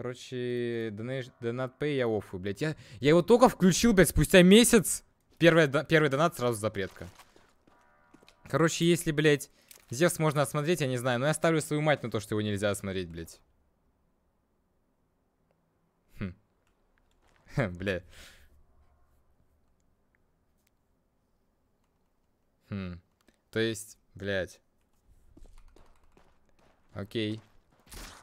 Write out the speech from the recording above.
Короче, донат пей я офу, блядь. Я, я его только включил, блядь, спустя месяц. Первый, первый донат сразу запретка. Короче, если, блядь, Зевс можно осмотреть, я не знаю. Но я ставлю свою мать на то, что его нельзя осмотреть, блядь. Хм. Бля. Хм. То есть, блядь. Окей.